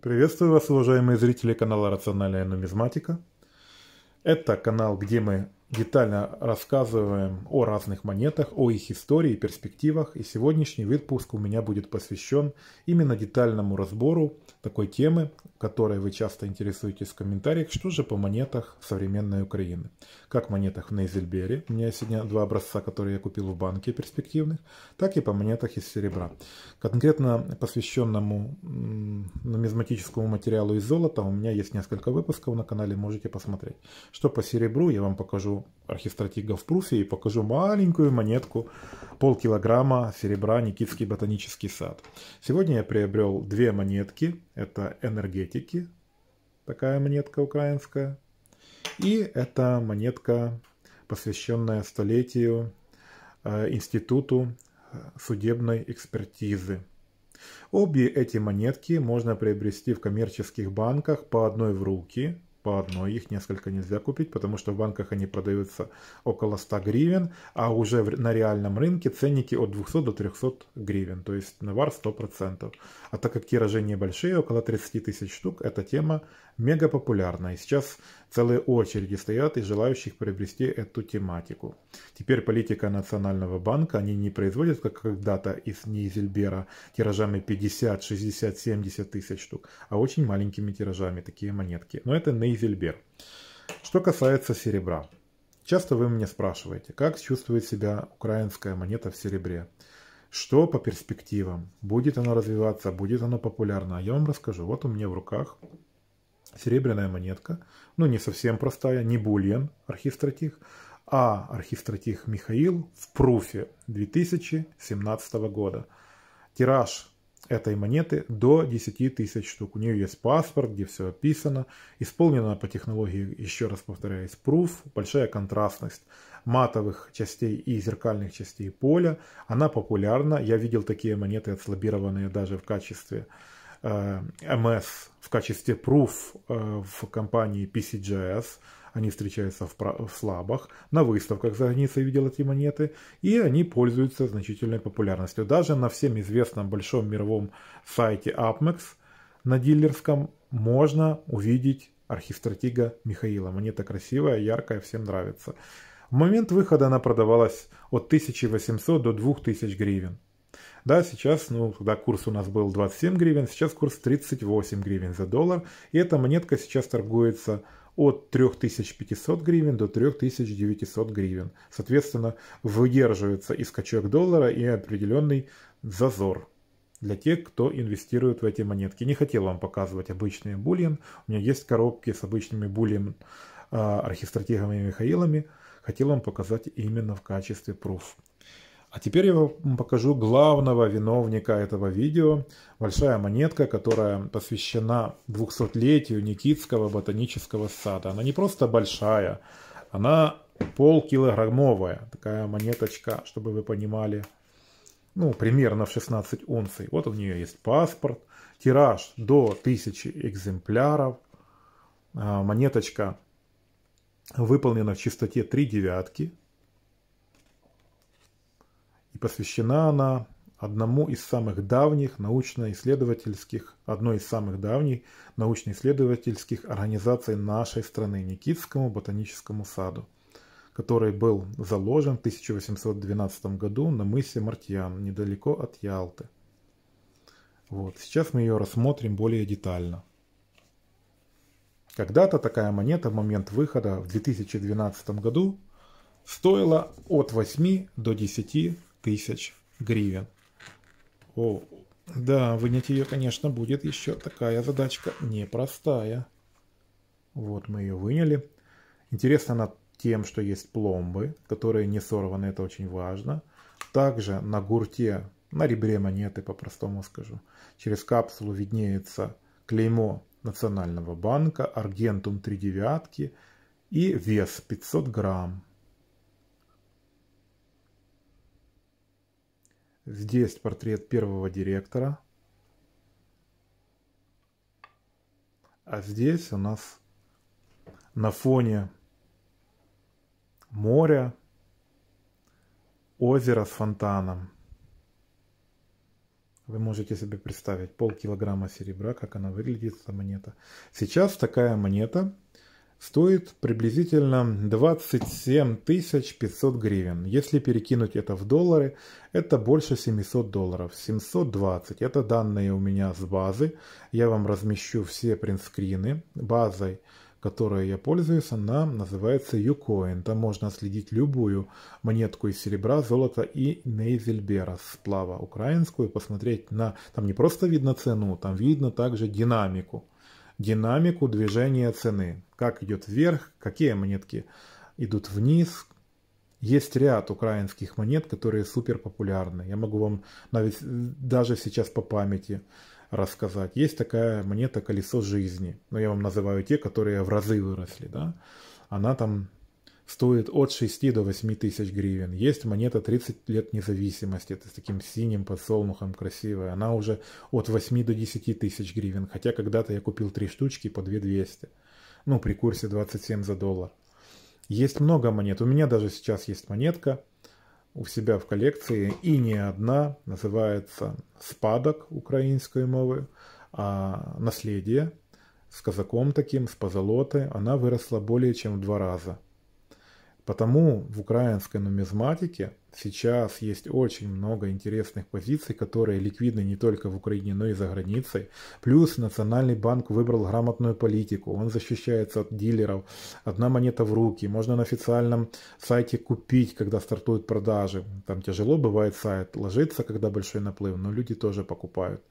Приветствую вас, уважаемые зрители канала «Рациональная нумизматика». Это канал, где мы детально рассказываем о разных монетах, о их истории и перспективах. И сегодняшний выпуск у меня будет посвящен именно детальному разбору такой темы, которой вы часто интересуетесь в комментариях, что же по монетах современной Украины. Как монетах в Нейзельбере, у меня сегодня два образца, которые я купил в банке перспективных, так и по монетах из серебра. Конкретно посвященному нумизматическому материалу из золота у меня есть несколько выпусков на канале, можете посмотреть. Что по серебру, я вам покажу архистратигов Пруссии и покажу маленькую монетку полкилограмма серебра Никитский ботанический сад. Сегодня я приобрел две монетки. Это энергетики, такая монетка украинская. И это монетка, посвященная столетию э, Институту э, судебной экспертизы. Обе эти монетки можно приобрести в коммерческих банках по одной в руки – по одной. Их несколько нельзя купить, потому что в банках они продаются около 100 гривен, а уже на реальном рынке ценники от 200 до 300 гривен, то есть на навар 100%. А так как тиражи небольшие, около 30 тысяч штук, эта тема мега популярна. И сейчас целые очереди стоят и желающих приобрести эту тематику. Теперь политика Национального банка, они не производят, как когда-то из Нейзельбера, тиражами 50, 60, 70 тысяч штук, а очень маленькими тиражами, такие монетки. Но это не Гейзельбер. Что касается серебра. Часто вы меня спрашиваете, как чувствует себя украинская монета в серебре. Что по перспективам? Будет она развиваться? Будет она популярна? А я вам расскажу. Вот у меня в руках серебряная монетка. Ну, не совсем простая, не Бульян, архистратих, а архистратих Михаил в Пруфе 2017 года. Тираж этой монеты до 10 тысяч штук. У нее есть паспорт, где все описано. Исполнена по технологии, еще раз повторяюсь, Proof. Большая контрастность матовых частей и зеркальных частей поля. Она популярна. Я видел такие монеты, отслабированные даже в качестве э, MS, в качестве Proof э, в компании PCGS. Они встречаются в, в слабах, на выставках за границей видел эти монеты, и они пользуются значительной популярностью. Даже на всем известном большом мировом сайте Апмекс на дилерском можно увидеть Архистратига Михаила. Монета красивая, яркая, всем нравится. В момент выхода она продавалась от 1800 до 2000 гривен. Да, сейчас, ну, когда курс у нас был 27 гривен, сейчас курс 38 гривен за доллар. И эта монетка сейчас торгуется от 3500 гривен до 3900 гривен. Соответственно, выдерживается и скачок доллара, и определенный зазор для тех, кто инвестирует в эти монетки. Не хотел вам показывать обычные буллион. У меня есть коробки с обычными буллион а, архистратегами Михаилами. Хотел вам показать именно в качестве пруф. А теперь я вам покажу главного виновника этого видео. Большая монетка, которая посвящена 200-летию Никитского ботанического сада. Она не просто большая, она полкилограммовая. Такая монеточка, чтобы вы понимали. Ну, примерно в 16 унций. Вот у нее есть паспорт. Тираж до 1000 экземпляров. А, монеточка выполнена в чистоте 3 девятки. И посвящена она одному из самых давних научно-исследовательских, одной из самых давних научно-исследовательских организаций нашей страны, Никитскому ботаническому саду, который был заложен в 1812 году на мысе Мартьян, недалеко от Ялты. Вот. Сейчас мы ее рассмотрим более детально. Когда-то такая монета в момент выхода в 2012 году стоила от 8 до 10 тысяч гривен. О, да, вынять ее, конечно, будет еще такая задачка непростая. Вот мы ее выняли. Интересно над тем, что есть пломбы, которые не сорваны, это очень важно. Также на гурте, на ребре монеты, по-простому скажу, через капсулу виднеется клеймо Национального банка, аргентум 3 девятки и вес 500 грамм. Здесь портрет первого директора. А здесь у нас на фоне моря озеро с фонтаном. Вы можете себе представить полкилограмма серебра, как она выглядит, эта монета. Сейчас такая монета стоит приблизительно 27 500 гривен. Если перекинуть это в доллары, это больше 700 долларов, 720. Это данные у меня с базы. Я вам размещу все принтскрины. Базой, которой я пользуюсь, она называется Ucoin. Там можно следить любую монетку из серебра, золота и нейзельбера сплава украинскую, посмотреть на... Там не просто видно цену, там видно также динамику динамику движения цены. Как идет вверх, какие монетки идут вниз. Есть ряд украинских монет, которые супер популярны. Я могу вам даже сейчас по памяти рассказать. Есть такая монета «Колесо жизни». Но я вам называю те, которые в разы выросли. Да? Она там стоит от 6 до 8 тысяч гривен. Есть монета 30 лет независимости, это с таким синим подсолнухом красивая. Она уже от 8 до 10 тысяч гривен, хотя когда-то я купил 3 штучки по 2 200. Ну, при курсе 27 за доллар. Есть много монет. У меня даже сейчас есть монетка у себя в коллекции, и не одна, называется «Спадок» украинской мовы, а «Наследие» с казаком таким, с позолоты, она выросла более чем в два раза – Потому в украинской нумизматике сейчас есть очень много интересных позиций, которые ликвидны не только в Украине, но и за границей. Плюс Национальный банк выбрал грамотную политику, он защищается от дилеров, одна монета в руки, можно на официальном сайте купить, когда стартуют продажи. Там тяжело бывает сайт, ложится, когда большой наплыв, но люди тоже покупают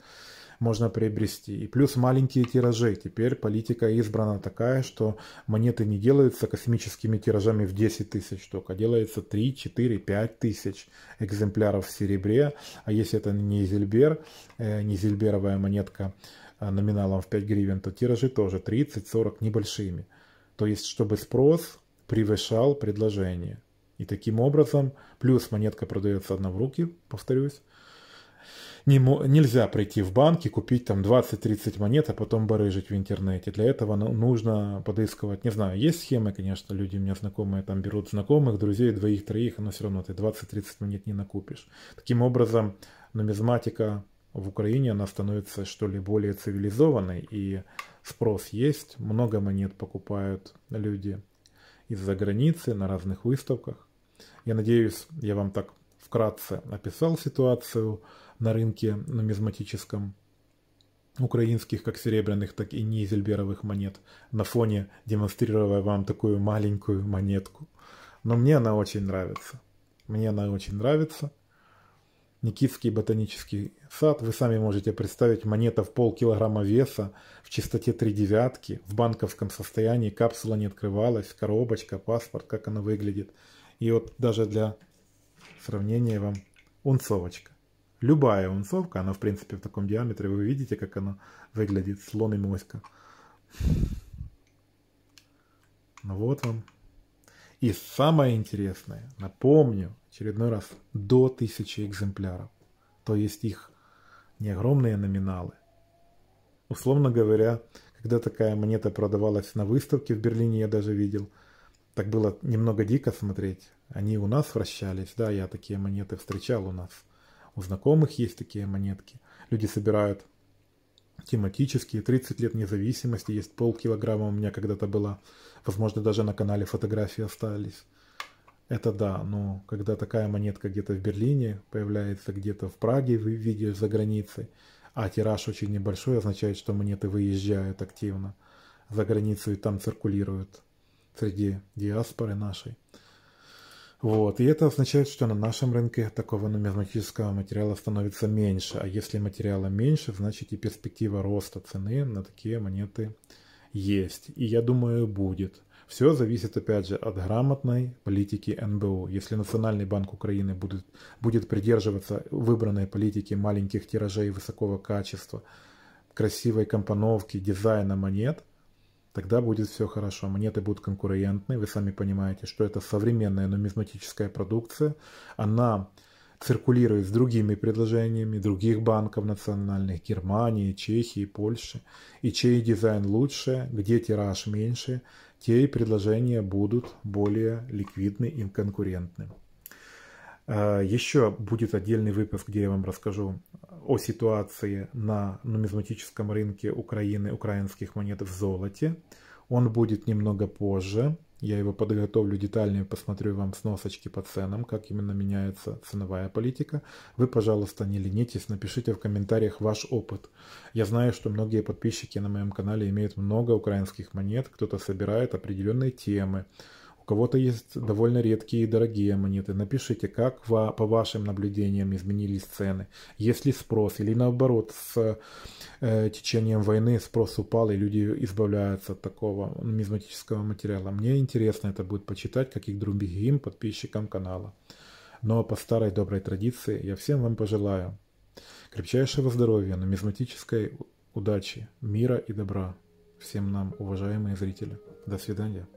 можно приобрести. И плюс маленькие тиражи. Теперь политика избрана такая, что монеты не делаются космическими тиражами в 10 тысяч только, делается 3, 4, 5 тысяч экземпляров в серебре. А если это не зельбер, э, не зельберовая монетка э, номиналом в 5 гривен, то тиражи тоже 30-40 небольшими. То есть, чтобы спрос превышал предложение. И таким образом, плюс монетка продается одна в руки, повторюсь, не, нельзя прийти в банк и купить там 20-30 монет, а потом барыжить в интернете. Для этого ну, нужно подыскивать, не знаю, есть схемы, конечно, люди у меня знакомые там берут знакомых, друзей, двоих-троих, но все равно ты 20-30 монет не накупишь. Таким образом, нумизматика в Украине, она становится что ли более цивилизованной, и спрос есть, много монет покупают люди из-за границы на разных выставках. Я надеюсь, я вам так вкратце описал ситуацию на рынке нумизматическом украинских как серебряных, так и низельберовых монет на фоне, демонстрируя вам такую маленькую монетку. Но мне она очень нравится. Мне она очень нравится. Никитский ботанический сад. Вы сами можете представить, монета в полкилограмма веса, в чистоте три девятки, в банковском состоянии, капсула не открывалась, коробочка, паспорт, как она выглядит. И вот даже для сравнения вам унцовочка. Любая унцовка, она в принципе в таком диаметре, вы видите, как она выглядит, слон и моська. Ну вот вам. И самое интересное, напомню, очередной раз, до тысячи экземпляров. То есть их не огромные номиналы. Условно говоря, когда такая монета продавалась на выставке в Берлине, я даже видел, так было немного дико смотреть. Они у нас вращались, да, я такие монеты встречал у нас у знакомых есть такие монетки. Люди собирают тематические, 30 лет независимости, есть полкилограмма у меня когда-то была, возможно, даже на канале фотографии остались. Это да, но когда такая монетка где-то в Берлине появляется, где-то в Праге вы видите за границей, а тираж очень небольшой, означает, что монеты выезжают активно за границу и там циркулируют среди диаспоры нашей. Вот. И это означает, что на нашем рынке такого нумизматического материала становится меньше. А если материала меньше, значит и перспектива роста цены на такие монеты есть. И я думаю, будет. Все зависит, опять же, от грамотной политики НБУ. Если Национальный банк Украины будет, будет придерживаться выбранной политики маленьких тиражей высокого качества, красивой компоновки, дизайна монет – Тогда будет все хорошо, монеты будут конкурентны, вы сами понимаете, что это современная нумизматическая продукция, она циркулирует с другими предложениями других банков национальных Германии, Чехии, Польши. И чей дизайн лучше, где тираж меньше, те и предложения будут более ликвидны и конкурентны. А, Еще будет отдельный выпуск, где я вам расскажу о ситуации на нумизматическом рынке Украины украинских монет в золоте. Он будет немного позже. Я его подготовлю детальнее, посмотрю вам сносочки по ценам, как именно меняется ценовая политика. Вы, пожалуйста, не ленитесь, напишите в комментариях ваш опыт. Я знаю, что многие подписчики на моем канале имеют много украинских монет, кто-то собирает определенные темы кого-то есть довольно редкие и дорогие монеты. Напишите, как по вашим наблюдениям изменились цены. Есть ли спрос или наоборот с э, течением войны спрос упал и люди избавляются от такого нумизматического материала. Мне интересно это будет почитать, как и другим подписчикам канала. Но ну, а по старой доброй традиции я всем вам пожелаю крепчайшего здоровья, нумизматической удачи, мира и добра всем нам, уважаемые зрители. До свидания.